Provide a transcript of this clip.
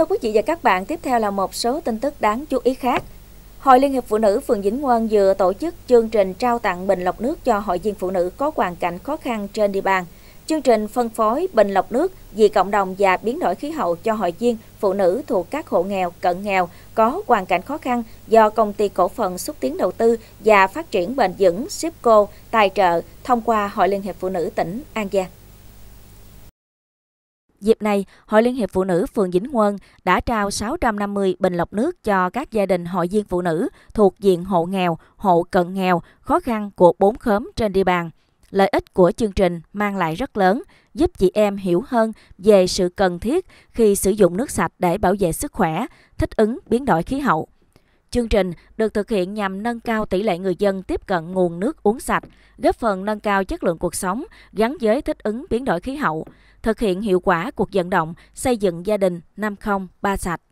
Thưa quý vị và các bạn, tiếp theo là một số tin tức đáng chú ý khác. Hội Liên hiệp Phụ nữ phường Vĩnh Ngoan vừa tổ chức chương trình trao tặng bình lọc nước cho hội viên phụ nữ có hoàn cảnh khó khăn trên địa bàn. Chương trình phân phối bình lọc nước vì cộng đồng và biến đổi khí hậu cho hội viên phụ nữ thuộc các hộ nghèo, cận nghèo có hoàn cảnh khó khăn do công ty cổ phần xúc tiến đầu tư và phát triển bền vững Sipco tài trợ thông qua Hội Liên hiệp Phụ nữ tỉnh An Giang. Dịp này, Hội Liên hiệp Phụ nữ phường Vĩnh Quân đã trao 650 bình lọc nước cho các gia đình hội viên phụ nữ thuộc diện hộ nghèo, hộ cận nghèo, khó khăn của bốn khóm trên địa bàn. Lợi ích của chương trình mang lại rất lớn, giúp chị em hiểu hơn về sự cần thiết khi sử dụng nước sạch để bảo vệ sức khỏe, thích ứng biến đổi khí hậu. Chương trình được thực hiện nhằm nâng cao tỷ lệ người dân tiếp cận nguồn nước uống sạch, góp phần nâng cao chất lượng cuộc sống, gắn với thích ứng biến đổi khí hậu, thực hiện hiệu quả cuộc vận động xây dựng gia đình năm không ba sạch.